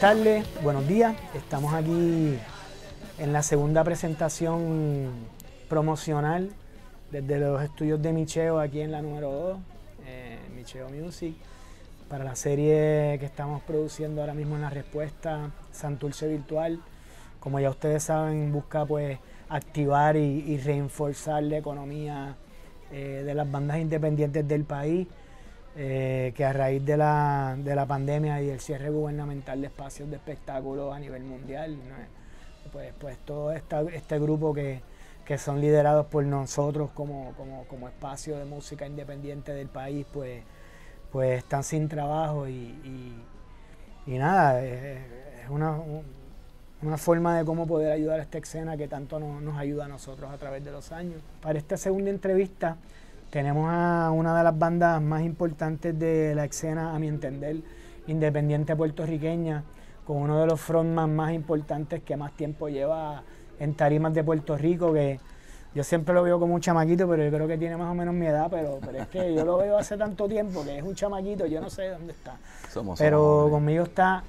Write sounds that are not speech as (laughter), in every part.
Buenas tardes, buenos días. Estamos aquí en la segunda presentación promocional desde los estudios de Micheo aquí en la número 2, eh, Micheo Music, para la serie que estamos produciendo ahora mismo en la respuesta, Santurce Virtual. Como ya ustedes saben, busca pues activar y, reenforzar la economía eh, de las bandas independientes del país eh, que a raíz de la, de la, pandemia y el cierre gubernamental de espacios de espectáculos a nivel mundial, pues, pues todo este grupo que, que, son liderados por nosotros como, como, como, espacio de música independiente del país, pues, pues están sin trabajo y, y, nada, es, una, una, forma de cómo poder ayudar a esta escena que tanto nos ayuda a nosotros a través de los años. Para esta segunda entrevista, tenemos a una de las bandas más importantes de la escena, a mi entender, independiente puertorriqueña, con uno de los frontman más importantes que más tiempo lleva en tarimas de Puerto Rico, que yo siempre lo veo como un chamaquito, pero yo creo que tiene más o menos mi edad, pero, es que yo lo veo hace tanto tiempo que es un chamaquito, yo no sé dónde está. Somos pero conmigo está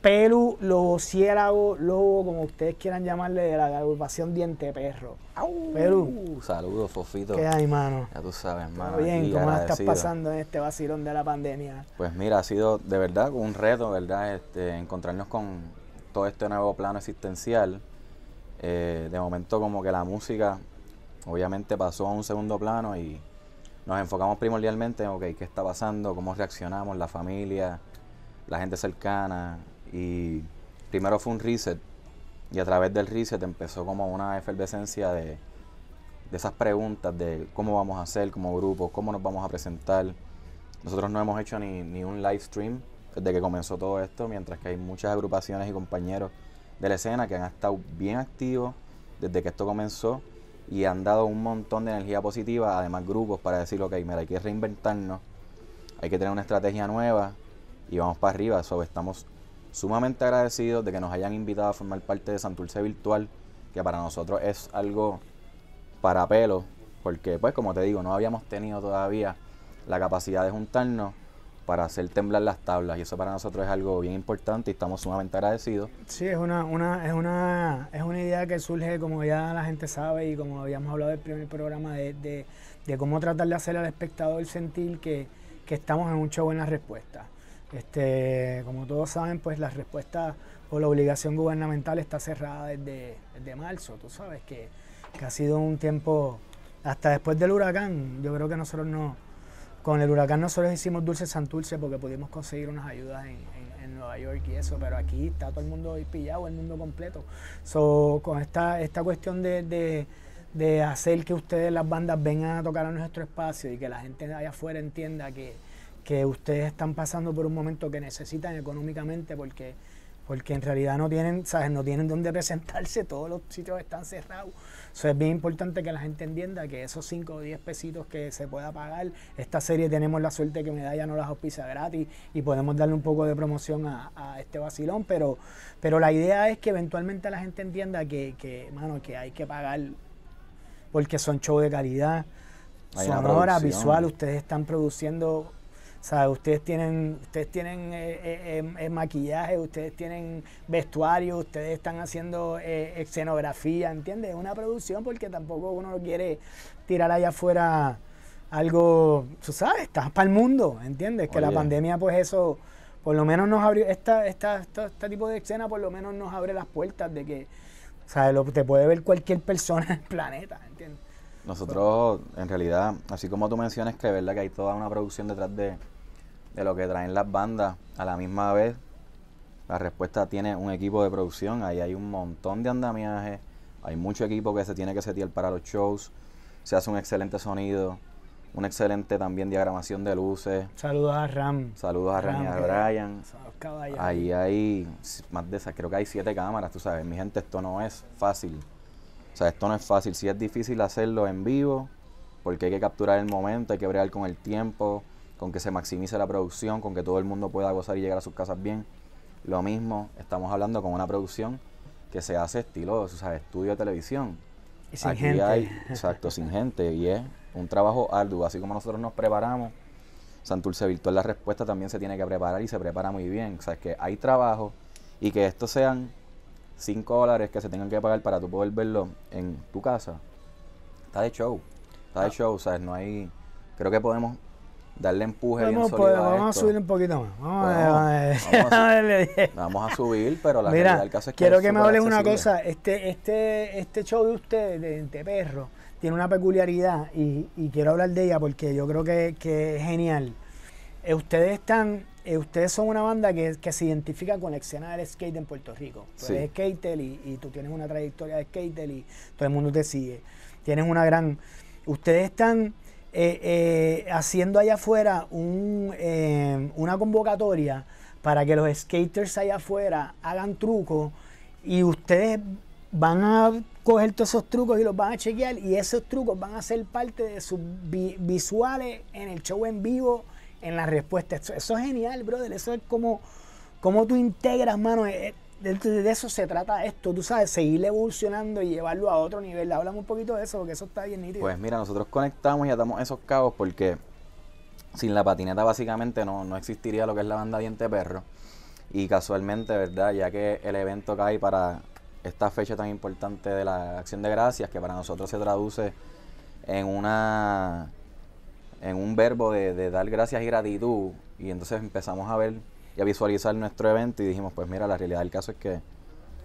Pelu, lobo ciélago, lobo, como ustedes quieran llamarle, de la agrupación Diente Perro. ¡Au! Pelu. Saludos, Fofito. ¿Qué hay, mano? Ya tú sabes, mano. Bien, ¿cómo estás pasando en este vacilón de la pandemia? Pues mira, ha sido de verdad un reto, ¿verdad? Este, encontrarnos con todo este nuevo plano existencial. Eh, de momento, como que la música, obviamente, pasó a un segundo plano y nos enfocamos primordialmente en, ok, ¿qué está pasando? ¿Cómo reaccionamos? La familia, la gente cercana y primero fue un reset y a través del reset empezó como una efervescencia de, esas preguntas de cómo vamos a hacer como grupo, cómo nos vamos a presentar. Nosotros no hemos hecho ni, ni un live stream desde que comenzó todo esto, mientras que hay muchas agrupaciones y compañeros de la escena que han estado bien activos desde que esto comenzó y han dado un montón de energía positiva, además grupos para decir, ok, mira, hay que reinventarnos, hay que tener una estrategia nueva y vamos para arriba. eso estamos sumamente agradecidos de que nos hayan invitado a formar parte de Santurce Virtual, que para nosotros es algo para pelo, porque pues como te digo, no habíamos tenido todavía la capacidad de juntarnos para hacer temblar las tablas y eso para nosotros es algo bien importante y estamos sumamente agradecidos. Sí, es una, es es una idea que surge como ya la gente sabe y como habíamos hablado del primer programa de, cómo tratar de hacer al espectador sentir que, que estamos en un show respuestas. respuesta. Este, como todos saben, pues la respuesta o la obligación gubernamental está cerrada desde, marzo, tú sabes, que, ha sido un tiempo, hasta después del huracán, yo creo que nosotros no, con el huracán nosotros hicimos dulce santulce porque pudimos conseguir unas ayudas en, Nueva York y eso, pero aquí está todo el mundo pillado, el mundo completo. So, con esta, esta cuestión de, de hacer que ustedes, las bandas, vengan a tocar a nuestro espacio y que la gente de allá afuera entienda que, que ustedes están pasando por un momento que necesitan económicamente porque porque en realidad no tienen, ¿sabes? No tienen dónde presentarse, todos los sitios están cerrados. Eso es bien importante que la gente entienda que esos 5 o 10 pesitos que se pueda pagar, esta serie tenemos la suerte que ya no las hospiza gratis y podemos darle un poco de promoción a, este vacilón, pero, pero la idea es que eventualmente la gente entienda que, mano, que hay que pagar porque son shows de calidad, horas visual, ustedes están produciendo sea, Ustedes tienen, ustedes tienen eh, eh, em, eh, maquillaje, ustedes tienen vestuario, ustedes están haciendo escenografía, ¿entiendes? Es una producción porque tampoco uno lo quiere tirar allá afuera algo, tú sabes, estás para el mundo, ¿entiendes? Que la pandemia, pues eso, por lo menos nos abrió, esta, esta, este tipo de escena por lo menos nos abre las puertas de que, o sea, te puede ver cualquier persona en el planeta, ¿entiendes? Nosotros, en realidad, así como tú mencionas que verdad que hay toda una producción detrás de, lo que traen las bandas, a la misma vez, la respuesta tiene un equipo de producción, ahí hay un montón de andamiajes, hay mucho equipo que se tiene que setear para los shows, se hace un excelente sonido, una excelente también diagramación de luces. Saludos a Ram. Saludos a Ram, y a Brian. Ahí hay más de esas, creo que hay siete cámaras, tú sabes, mi gente, esto no es fácil. O sea, esto no es fácil. Sí es difícil hacerlo en vivo, porque hay que capturar el momento, hay que bregar con el tiempo, con que se maximice la producción, con que todo el mundo pueda gozar y llegar a sus casas bien. Lo mismo, estamos hablando con una producción que se hace estilo, o sea, estudio de televisión. sin Aquí gente. Hay, (laughs) exacto, sin gente. Y es un trabajo arduo. Así como nosotros nos preparamos, Santurce Virtual la respuesta también se tiene que preparar y se prepara muy bien. O sea, es que hay trabajo y que estos sean 5 dólares que se tengan que pagar para tú poder verlo en tu casa, está de show. Está de ah. show, ¿sabes? No hay. Creo que podemos darle empuje vamos, bien Vamos a, subir un poquito más. Vamos, a, ver, vamos, a, subir, pero la Mira, del caso es que quiero que me hables una cosa. Este, este, este show de usted de, Perro, tiene una peculiaridad y, y, quiero hablar de ella porque yo creo que, que es genial. Eh, ustedes están, eh, ustedes son una banda que, se identifica con la escena del skate en Puerto Rico. Tú skater y, tú tienes una trayectoria de skater y todo el mundo te sigue. Tienes una gran. Ustedes están eh, haciendo allá afuera una convocatoria para que los skaters allá afuera hagan trucos y ustedes van a coger todos esos trucos y los van a chequear y esos trucos van a ser parte de sus visuales en el show en vivo en la respuesta. Eso, es genial, brother. Eso es como, como tú integras, mano. Eh, eh, de, de, eso se trata esto, tú sabes, seguir evolucionando y llevarlo a otro nivel. Hablamos un poquito de eso, porque eso está bien nítido. Pues mira, nosotros conectamos y atamos esos cabos porque sin la patineta básicamente no, no existiría lo que es la banda Diente Perro. Y casualmente, ¿verdad? Ya que el evento cae para esta fecha tan importante de la Acción de Gracias, que para nosotros se traduce en una en un verbo de, dar gracias y gratitud. Y entonces empezamos a ver y a visualizar nuestro evento y dijimos, pues mira, la realidad del caso es que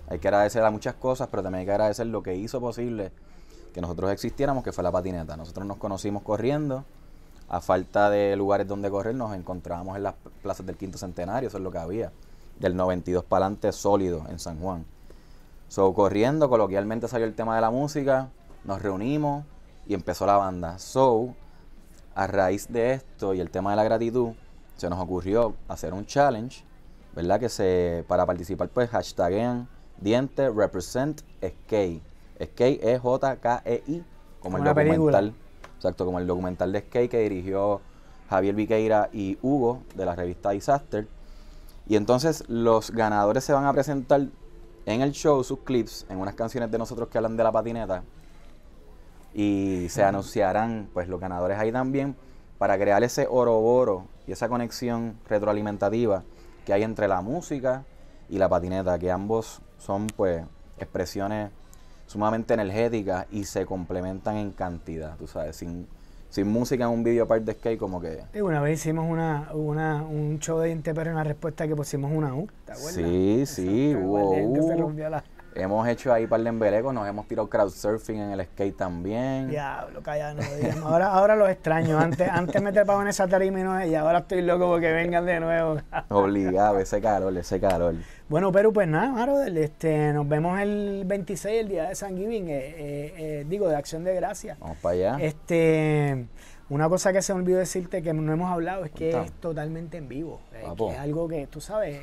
hay que agradecer a muchas cosas, pero también hay que agradecer lo que hizo posible que nosotros existiéramos, que fue la patineta. Nosotros nos conocimos corriendo, a falta de lugares donde correr, nos encontrábamos en las plazas del quinto centenario, eso es lo que había, del 92 para adelante sólido en San Juan. So, corriendo, coloquialmente salió el tema de la música, nos reunimos y empezó la banda. So, a raíz de esto y el tema de la gratitud, se nos ocurrió hacer un challenge, ¿verdad? Que se, para participar, pues en diente represent skate. Skate es J-K-E-I, como, el documental. Exacto, como el documental de skate que dirigió Javier Viqueira y Hugo de la revista Disaster. Y entonces los ganadores se van a presentar en el show sus clips, en unas canciones de nosotros que hablan de la patineta y se anunciarán pues los ganadores ahí también para crear ese oro oroboro y esa conexión retroalimentativa que hay entre la música y la patineta, que ambos son pues expresiones sumamente energéticas y se complementan en cantidad, tú sabes, sin, sin música en un video aparte de skate como que... una vez hicimos una, una, un show de inter y una respuesta que pusimos una U, ¿te Sí, sí, hubo Hemos hecho ahí par de embelecos, nos hemos tirado crowdsurfing en el skate también. Diablo, callado, Ahora, ahora los extraño. Antes, antes me en esa tarima y, y ahora estoy loco porque vengan de nuevo. (laughs) Obligado, ese calor, ese calor. Bueno, pero pues nada, Marodel. este, nos vemos el 26, el día de San Giving, eh, eh, eh, digo, de Acción de Gracias. Vamos para allá. Este. Una cosa que se me olvidó decirte que no hemos hablado es que es totalmente en vivo. es algo que, tú sabes,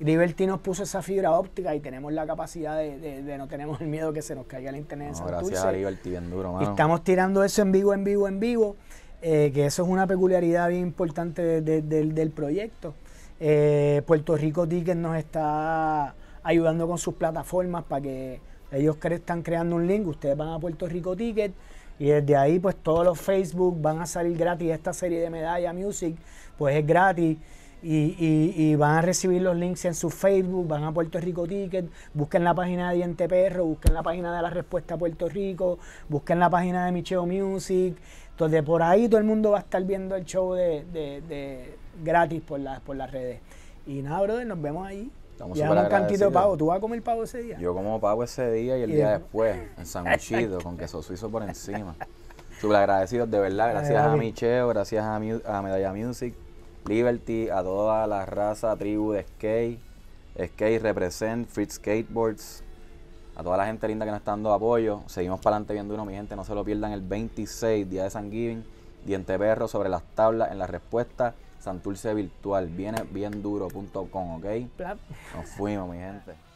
Liberty nos puso esa fibra óptica y tenemos la capacidad de, no tenemos el miedo que se nos caiga la internet Gracias a Liberty, bien duro, estamos tirando eso en vivo, en vivo, en vivo, eh, que eso es una peculiaridad bien importante del proyecto. Eh, Puerto Rico Ticket nos está ayudando con sus plataformas para que ellos que están creando un link, ustedes van a Puerto Rico Ticket y desde ahí pues todos los Facebook van a salir gratis esta serie de medalla music, pues es gratis y, van a recibir los links en su Facebook, van a Puerto Rico Ticket, busquen la página de Diente Perro, busquen la página de La Respuesta a Puerto Rico, busquen la página de Micheo Music. Entonces, por ahí todo el mundo va a estar viendo el show de, de gratis por, las por las redes. Y nada, brother, nos vemos ahí. Estamos un cantito de pavo. ¿Tú vas a comer pavo ese día? Yo como pavo ese día y el día después, en sanguchito, con queso suizo por encima. Súper agradecidos, de verdad. Gracias a, Micheo, gracias a, a Medalla Music. Liberty, a toda la raza, tribu de skate, skate represent, free Skateboards, a toda la gente linda que nos está dando apoyo. Seguimos para adelante viendo duro mi gente, no se lo pierdan el 26, día de San Giving, Diente Perro sobre las tablas en la respuesta. Santurce Virtual, viene bien duro.com, ¿ok? Nos fuimos, mi gente.